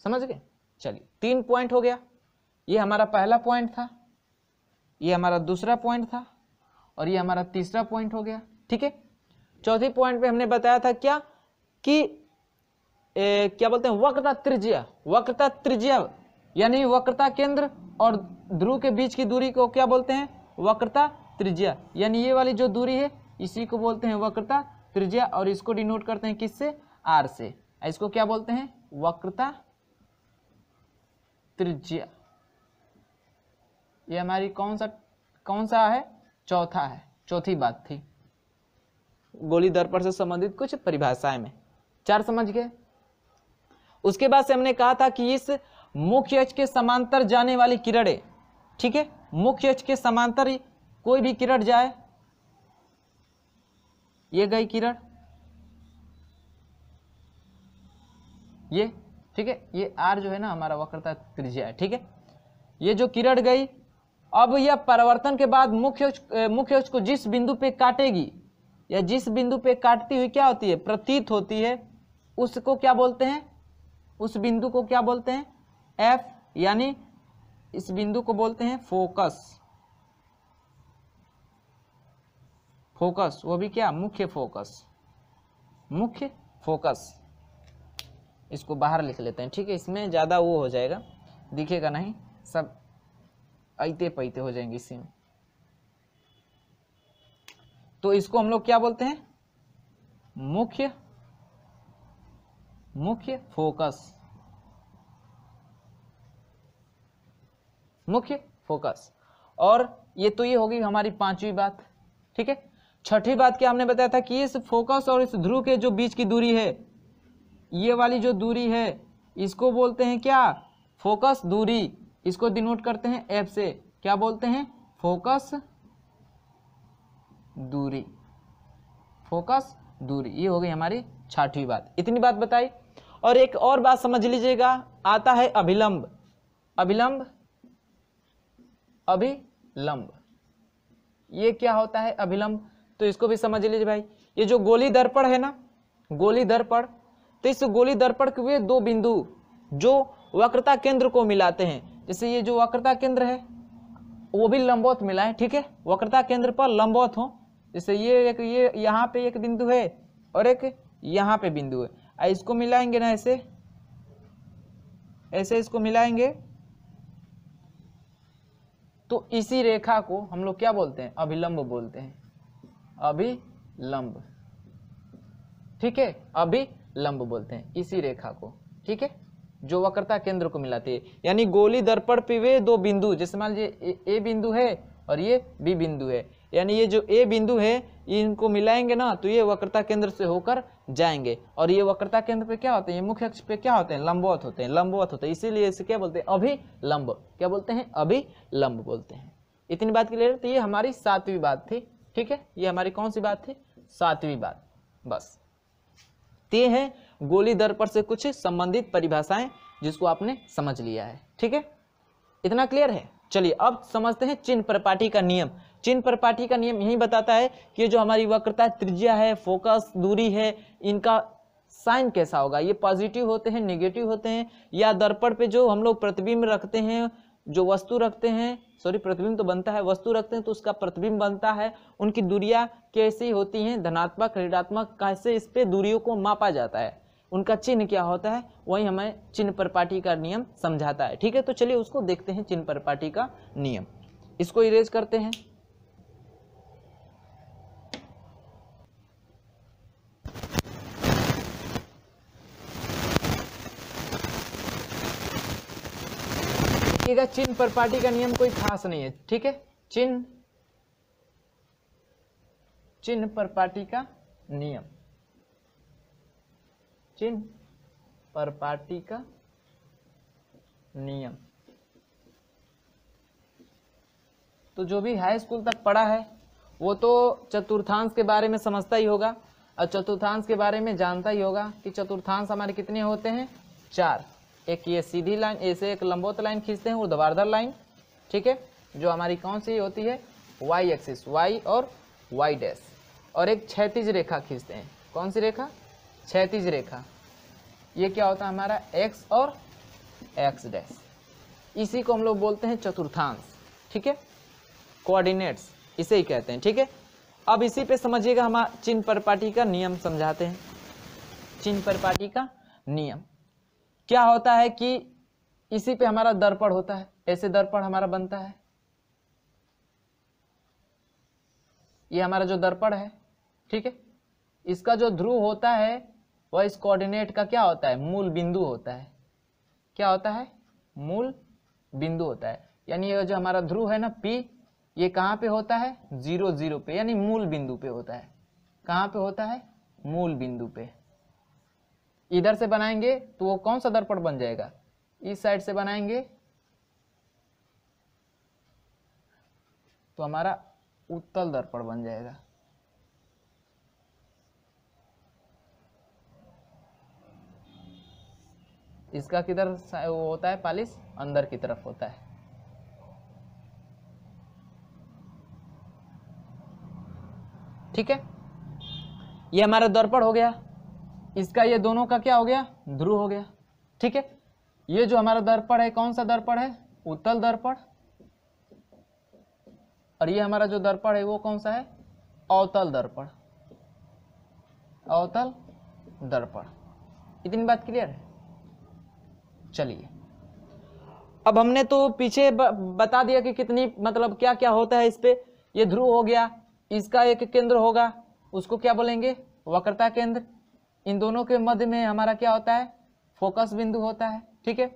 समझ गए चलिए तीन पॉइंट हो गया ये हमारा पहला पॉइंट था ये हमारा दूसरा पॉइंट था और ये हमारा तीसरा पॉइंट हो गया ठीक है चौथी पॉइंट पे हमने बताया था क्या कि ए, क्या बोलते हैं वक्रता त्रिज्या वक्रता त्रिज्या यानी वक्रता केंद्र और ध्रुव के बीच की दूरी को क्या बोलते हैं वक्रता त्रिज्या यानी ये वाली जो दूरी है इसी को बोलते हैं वक्रता त्रिज्या और इसको डिनोट करते हैं किससे आर से इसको क्या बोलते हैं वक्रता त्रिज्या ये हमारी कौन सा कौन सा है चौथा है चौथी बात थी गोली दर्पण से संबंधित कुछ परिभाषाएं में चार समझ गए उसके बाद से हमने कहा था कि इस मुख्य अक्ष के समांतर जाने वाली किरणें ठीक है मुख्य अक्ष के समांतर कोई भी किरण जाए ये गई किरण ये ठीक है ये आर जो है ना हमारा वक्रता त्रिज्या है ठीक है ये जो किरण गई अब यह परिवर्तन के बाद मुख्य मुख्य अक्ष को जिस बिंदु पे काटेगी या जिस बिंदु पे काटती हुई क्या होती है प्रतीत होती है उसको क्या बोलते हैं उस बिंदु को क्या बोलते हैं एफ यानी इस बिंदु को बोलते हैं फोकस फोकस वो भी क्या मुख्य फोकस मुख्य फोकस इसको बाहर लिख लेते हैं ठीक है इसमें ज़्यादा वो हो जाएगा दिखेगा नहीं सब ऐते पैते हो जाएंगे इसी में तो इसको हम लोग क्या बोलते हैं मुख्य मुख्य फोकस मुख्य फोकस और ये तो ये होगी हमारी पांचवी बात ठीक है छठी बात क्या हमने बताया था कि इस फोकस और इस ध्रुव के जो बीच की दूरी है ये वाली जो दूरी है इसको बोलते हैं क्या फोकस दूरी इसको डिनोट करते हैं एफ से क्या बोलते हैं फोकस दूरी फोकस दूरी ये हो गई हमारी छठवीं बात इतनी बात बताई और एक और बात समझ लीजिएगा आता है अभिलंब अभिलंब अभिलंब ये क्या होता है अभिलंब तो इसको भी समझ लीजिए भाई ये जो गोली दर्पण है ना गोली दर्पण तो इस गोली दर्पण के वे दो बिंदु जो वक्रता केंद्र को मिलाते हैं जैसे ये जो वक्रता केंद्र है वो भी लंबौत है ठीक है वक्रता केंद्र पर लंबौत हो जैसे ये एक ये यहाँ पे एक बिंदु है और एक यहाँ पे बिंदु है इसको मिलाएंगे ना ऐसे ऐसे इसको मिलाएंगे तो इसी रेखा को हम लोग क्या बोलते हैं अभिलंब बोलते हैं अभिलंब ठीक है अभिलंब बोलते हैं इसी रेखा को ठीक है जो वक्रता केंद्र को मिलाती है यानी गोली दर्पण पे वे दो बिंदु जैसे मान लीजिए ए बिंदु है और ये बी बिंदु है यानी ये जो ए बिंदु है ये इनको मिलाएंगे ना तो ये वक्रता केंद्र से होकर जाएंगे और ये वक्रता केंद्र पे क्या होते हैं मुख्य अक्ष पे क्या होते हैं लंबवत होते हैं लंबवत होते हैं इसीलिए इसे क्या बोलते हैं अभी लंब क्या बोलते हैं अभी लंब बोलते हैं इतनी बात क्लियर तो ये हमारी सातवीं बात थी ठीक है ये हमारी कौन सी बात थी सातवीं बात बस तो ये है गोली दर्पण से कुछ संबंधित परिभाषाएं जिसको आपने समझ लिया है ठीक है इतना क्लियर है चलिए अब समझते हैं चिन्ह प्रपाटी का नियम चिन्ह परपाठी का नियम यही बताता है कि जो हमारी वक्रता है त्रिज्या है फोकस दूरी है इनका साइन कैसा होगा ये पॉजिटिव होते हैं नेगेटिव होते हैं या दर्पण पे जो हम लोग प्रतिबिंब रखते हैं जो वस्तु रखते हैं सॉरी प्रतिबिंब तो बनता है वस्तु रखते हैं तो उसका प्रतिबिंब बनता है उनकी दूरियां कैसी होती हैं धनात्मक ऋणात्मक कैसे इस पे दूरियों को मापा जाता है उनका चिन्ह क्या होता है वही हमें चिन्ह परपाटी का नियम समझाता है ठीक है तो चलिए उसको देखते हैं चिन्ह परपाटी का नियम इसको इरेज करते हैं देखिएगा चिन्ह पर पार्टी का नियम कोई खास नहीं है ठीक है चिन्ह चिन्ह पर पार्टी का नियम चिन्ह पर पार्टी का नियम तो जो भी हाई स्कूल तक पढ़ा है वो तो चतुर्थांश के बारे में समझता ही होगा और चतुर्थांश के बारे में जानता ही होगा कि चतुर्थांश हमारे कितने होते हैं चार एक ये सीधी लाइन ऐसे एक लंबोत लाइन खींचते हैं ऊर्ध्वाधर लाइन ठीक है जो हमारी कौन सी होती है वाई एक्सिस वाई और वाई डैश और एक क्षैतिज रेखा खींचते हैं कौन सी रेखा क्षैतिज रेखा ये क्या होता है हमारा एक्स और एक्स डैश इसी को हम लोग बोलते हैं चतुर्थांश ठीक है कोऑर्डिनेट्स इसे ही कहते हैं ठीक है अब इसी पे समझिएगा हम चिन्ह परपाटी का नियम समझाते हैं चिन्ह परपाटी का नियम क्या होता है कि इसी पे हमारा दर्पण होता है ऐसे दर्पण हमारा बनता है ये हमारा जो दर्पण है ठीक है इसका जो ध्रुव होता है वह इस कोऑर्डिनेट का क्या होता है मूल बिंदु होता है क्या होता है मूल बिंदु होता है यानी ये जो हमारा ध्रुव है ना पी ये कहाँ पे होता है जीरो जीरो पे यानी मूल बिंदु पे होता है कहाँ पे होता है मूल बिंदु पे इधर से बनाएंगे तो वो कौन सा दर्पण बन जाएगा इस साइड से बनाएंगे तो हमारा उत्तल दर्पण बन जाएगा इसका किधर वो होता है पालिस अंदर की तरफ होता है ठीक है ये हमारा दर्पण हो गया इसका ये दोनों का क्या हो गया ध्रुव हो गया ठीक है ये जो हमारा दर्पण है कौन सा दर्पण है उत्तल दर्पण और ये हमारा जो दर्पण है वो कौन सा है अवतल दर्पण अवतल दर्पण इतनी बात क्लियर है चलिए अब हमने तो पीछे बता दिया कि कितनी मतलब क्या क्या होता है इस पे ये ध्रुव हो गया इसका एक केंद्र होगा उसको क्या बोलेंगे वक्रता केंद्र इन दोनों के मध्य में हमारा क्या होता है फोकस बिंदु होता है ठीक है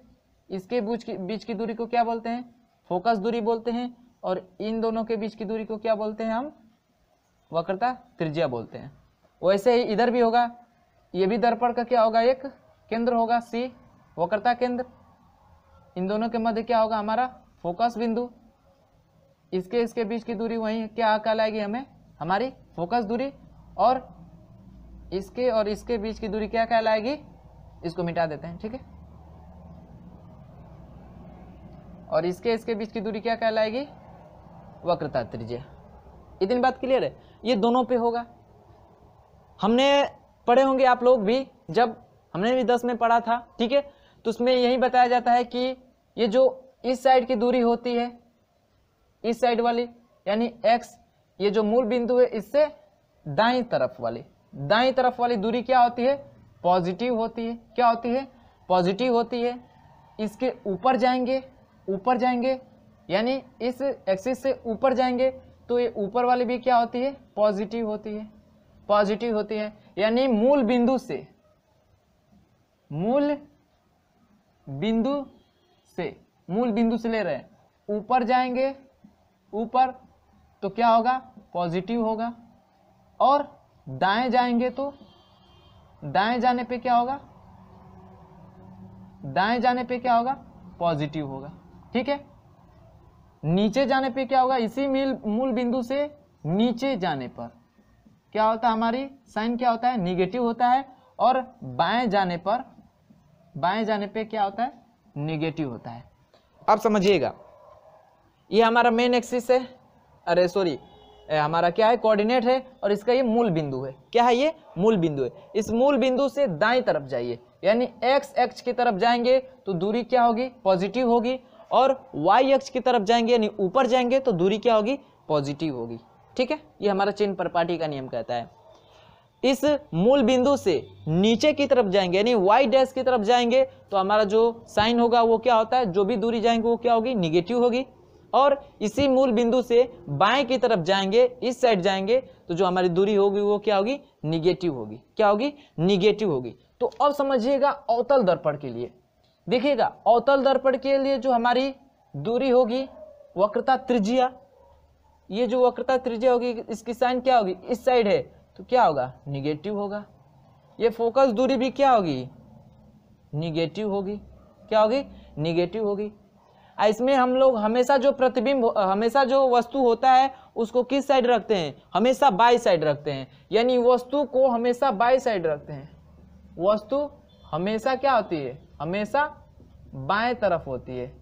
इसके बीच की बीच की दूरी को क्या बोलते हैं फोकस दूरी बोलते हैं और इन दोनों के बीच की दूरी को क्या बोलते हैं हम वक्रता त्रिज्या बोलते हैं वैसे ही इधर भी होगा ये भी दर्पण का क्या होगा एक केंद्र होगा सी वक्रता केंद्र इन दोनों के मध्य क्या होगा हमारा फोकस बिंदु इसके इसके बीच की दूरी वही क्या कहलाएगी हमें हमारी फोकस दूरी और इसके और इसके बीच की दूरी क्या कहलाएगी इसको मिटा देते हैं ठीक है और इसके इसके बीच की दूरी क्या कहलाएगी वक्रता त्रिज्या इतनी बात क्लियर है ये दोनों पे होगा हमने पढ़े होंगे आप लोग भी जब हमने भी दस में पढ़ा था ठीक है तो उसमें यही बताया जाता है कि ये जो इस साइड की दूरी होती है इस साइड वाली यानी एक्स ये जो मूल बिंदु है इससे दाई तरफ वाली दाई तरफ वाली दूरी क्या होती है पॉजिटिव होती है क्या होती है पॉजिटिव होती है इसके ऊपर जाएंगे ऊपर जाएंगे यानी इस एक्सिस से ऊपर जाएंगे तो ये ऊपर वाली भी क्या होती है पॉजिटिव होती है पॉजिटिव होती है यानी मूल बिंदु से मूल बिंदु से मूल बिंदु से ले रहे हैं ऊपर जाएंगे ऊपर तो क्या होगा पॉजिटिव होगा और दाएं जाएंगे तो दाएं जाने पे क्या होगा दाएं जाने पे क्या होगा पॉजिटिव होगा ठीक है नीचे जाने पे क्या होगा इसी मिल मूल बिंदु से नीचे जाने पर क्या होता है हमारी साइन क्या होता है निगेटिव होता है और बाएं जाने पर बाएं जाने पे क्या होता है निगेटिव होता है अब समझिएगा ये हमारा मेन एक्सिस है अरे सॉरी हमारा क्या है कोऑर्डिनेट है और इसका ये मूल बिंदु है क्या है ये मूल बिंदु है इस मूल बिंदु से दाएं तरफ जाइए यानी एक्स एक्स की तरफ जाएंगे तो दूरी क्या होगी पॉजिटिव होगी और वाई एक्स की तरफ जाएंगे यानी ऊपर जाएंगे तो दूरी क्या होगी पॉजिटिव होगी ठीक है ये हमारा चिन्ह परपाटी का नियम कहता है इस मूल बिंदु से नीचे की तरफ जाएंगे यानी वाई डैश की तरफ जाएंगे तो हमारा जो साइन होगा वो क्या होता है जो भी दूरी जाएंगे वो क्या होगी निगेटिव होगी और इसी मूल बिंदु से बाएं की तरफ जाएंगे इस साइड जाएंगे तो जो हमारी दूरी होगी वो क्या होगी निगेटिव होगी क्या होगी निगेटिव होगी तो अब समझिएगा अवतल दर्पण के लिए देखिएगा अवतल दर्पण के लिए जो हमारी दूरी होगी वक्रता त्रिज्या ये जो वक्रता त्रिज्या होगी इसकी साइन क्या होगी इस साइड है तो क्या होगा निगेटिव होगा ये फोकस दूरी भी क्या होगी निगेटिव होगी क्या होगी निगेटिव होगी इसमें हम लोग हमेशा जो प्रतिबिंब हमेशा जो वस्तु होता है उसको किस साइड रखते हैं हमेशा बाई साइड रखते हैं यानी वस्तु को हमेशा बाई साइड रखते हैं वस्तु हमेशा क्या होती है हमेशा बाएं तरफ होती है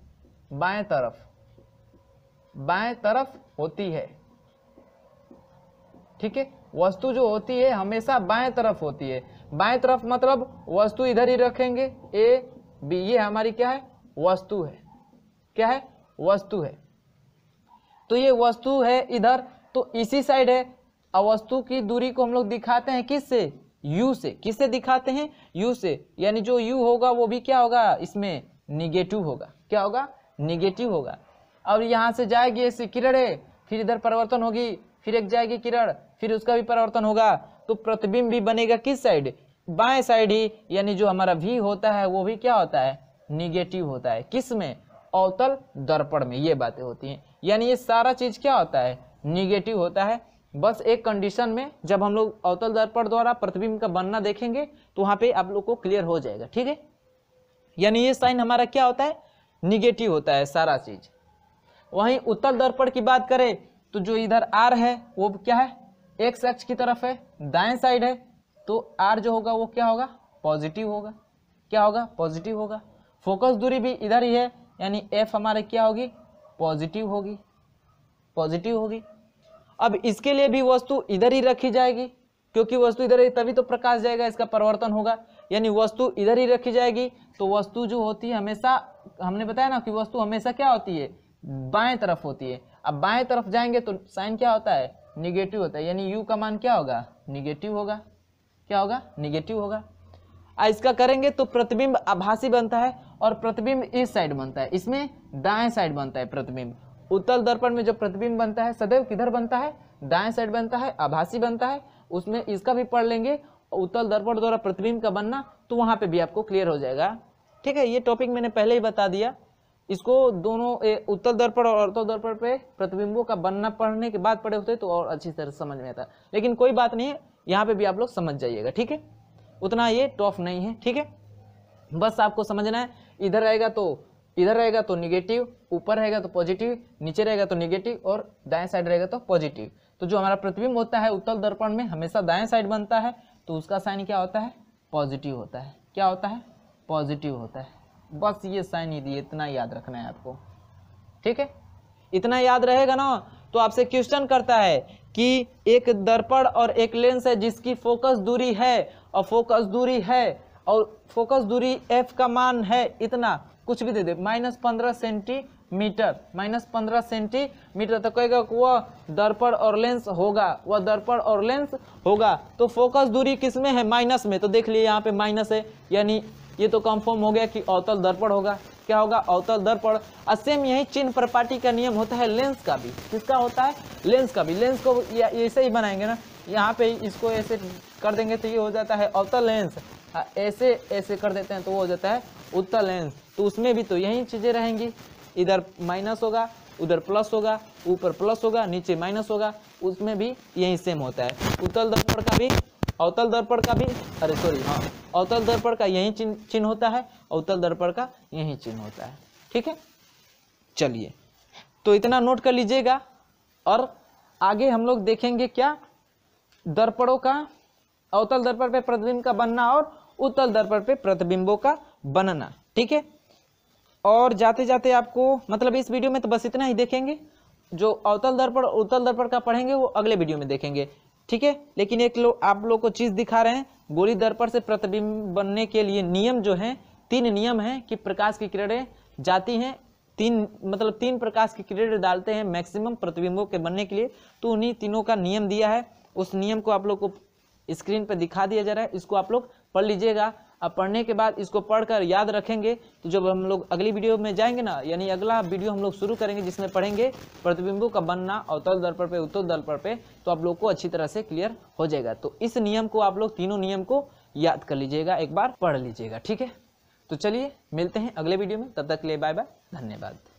बाएं तरफ बाएं तरफ होती है ठीक है वस्तु जो होती है हमेशा बाएं तरफ होती है बाएं तरफ मतलब वस्तु इधर ही रखेंगे ए बी ये हमारी क्या है वस्तु है क्या है वस्तु है तो ये वस्तु है इधर तो इसी साइड है अवस्तु की दूरी को हम लोग दिखाते हैं किससे U से किससे दिखाते हैं U से यानी जो U होगा वो भी क्या होगा इसमें निगेटिव होगा क्या होगा निगेटिव होगा और यहाँ से जाएगी ऐसी किरणें फिर इधर परिवर्तन होगी फिर एक जाएगी किरण फिर उसका भी परिवर्तन होगा तो प्रतिबिंब भी बनेगा किस साइड बाएं साइड ही यानी जो हमारा V होता है वो भी क्या होता है निगेटिव होता है किस में अवतल दर्पण में ये बातें होती हैं यानी ये सारा चीज़ क्या होता है निगेटिव होता है बस एक कंडीशन में जब हम लोग अवतल दर्पण द्वारा प्रतिबिंब का बनना देखेंगे तो वहाँ पे आप लोग को क्लियर हो जाएगा ठीक है यानी ये साइन हमारा क्या होता है निगेटिव होता है सारा चीज वहीं उत्तल दर्पण की बात करें तो जो इधर आर है वो क्या है एक्स एक्स की तरफ है दाएं साइड है तो आर जो होगा वो क्या होगा पॉजिटिव होगा क्या होगा पॉजिटिव होगा फोकस दूरी भी इधर ही है यानी एफ हमारे क्या होगी पॉजिटिव होगी पॉजिटिव होगी अब इसके लिए भी वस्तु इधर ही रखी जाएगी क्योंकि वस्तु इधर ही तभी तो प्रकाश जाएगा इसका परिवर्तन होगा यानी वस्तु इधर ही रखी जाएगी तो वस्तु जो होती है हमेशा हमने बताया ना कि वस्तु हमेशा क्या होती है बाएं तरफ होती है अब बाएं तरफ जाएंगे तो साइन क्या होता है निगेटिव होता है यानी यू का मान क्या होगा निगेटिव होगा क्या होगा निगेटिव होगा इसका करेंगे तो प्रतिबिंब आभासी बनता है और प्रतिबिंब इस साइड बनता है इसमें दाएं साइड बनता है प्रतिबिंब उत्तल दर्पण में जो प्रतिबिंब बनता है सदैव किधर बनता है दाएं साइड बनता है आभासी बनता है उसमें इसका भी पढ़ लेंगे उत्तल दर्पण द्वारा प्रतिबिंब का बनना तो वहां पर भी आपको क्लियर हो जाएगा ठीक है ये टॉपिक मैंने पहले ही बता दिया इसको दोनों उत्तल दर्पण और अर्थो दर्पण पे प्रतिबिंबों का बनना पढ़ने के बाद पढ़े होते तो और अच्छी तरह समझ में आता लेकिन कोई बात नहीं है यहाँ पे भी आप लोग समझ जाइएगा ठीक है उतना ये टफ नहीं है ठीक है बस आपको समझना है इधर रहेगा तो इधर रहेगा तो निगेटिव ऊपर रहेगा तो पॉजिटिव नीचे रहेगा तो निगेटिव और दाएं साइड रहेगा तो पॉजिटिव तो जो हमारा प्रतिबिंब होता है उत्तल दर्पण में हमेशा दाएं साइड बनता है तो उसका साइन क्या होता है पॉजिटिव होता है क्या होता है पॉजिटिव होता है बस ये साइन ही दिए इतना याद रखना है आपको ठीक है इतना याद रहेगा ना तो आपसे क्वेश्चन करता है कि एक दर्पण और एक लेंस है जिसकी फोकस दूरी है और फोकस दूरी है और फोकस दूरी एफ का मान है इतना कुछ भी दे दे माइनस पंद्रह सेंटीमीटर माइनस पंद्रह सेंटीमीटर तो कहेगा वह दर्पण और लेंस होगा वह दर्पण और लेंस होगा तो फोकस दूरी किस में है माइनस में तो देख लिए यहाँ पे माइनस है यानी ये तो कंफर्म हो गया कि अवतल दर्पण होगा क्या होगा अवतल दर्पण और सेम यही चिन्ह प्रपाटी का नियम होता है लेंस का भी किसका होता है लेंस का भी लेंस को ऐसे ही बनाएंगे ना यहाँ पे इसको ऐसे कर देंगे तो ये हो जाता है अवतल लेंस हाँ, ऐसे ऐसे कर देते हैं तो वो हो जाता है उत्तर लेंस तो उसमें भी तो यही चीज़ें रहेंगी इधर माइनस होगा उधर प्लस होगा ऊपर प्लस होगा नीचे माइनस होगा उसमें भी यही सेम होता है उत्तल दर्पण का भी अवतल दर्पण का भी अरे सॉरी हाँ अवतल दर्पण का यही चिन्ह चिन्ह होता है अवतल दर्पण का यही चिन्ह होता है ठीक है चलिए तो इतना नोट कर लीजिएगा और आगे हम लोग देखेंगे क्या दर्पणों का अवतल दर्पण पे प्रतिबिंब का बनना और उत्तल दर्पण पे प्रतिबिंबों का बनना ठीक है और जाते जाते आपको मतलब इस वीडियो में तो बस इतना ही देखेंगे जो अवतल दर्पण और उत्तल दर्पण का पढ़ेंगे वो अगले वीडियो में देखेंगे ठीक है लेकिन एक लोग आप लोग को चीज दिखा रहे हैं गोली दर्पण से प्रतिबिंब बनने के लिए नियम जो है तीन नियम है कि प्रकाश की किरणें जाती हैं तीन मतलब तीन प्रकाश की किरण डालते हैं मैक्सिमम प्रतिबिंबों के बनने के लिए तो उन्हीं तीनों का नियम दिया है उस नियम को आप लोग को स्क्रीन पर दिखा दिया जा रहा है इसको आप लोग पढ़ लीजिएगा अब पढ़ने के बाद इसको पढ़कर याद रखेंगे तो जब हम लोग अगली वीडियो में जाएंगे ना यानी अगला वीडियो हम लोग शुरू करेंगे जिसमें पढ़ेंगे प्रतिबिंबों का बनना अवतल दर्पण पे उत्तर दर्पण पे तो आप लोग को अच्छी तरह से क्लियर हो जाएगा तो इस नियम को आप लोग तीनों नियम को याद कर लीजिएगा एक बार पढ़ लीजिएगा ठीक है तो चलिए मिलते हैं अगले वीडियो में तब तक के लिए बाय बाय धन्यवाद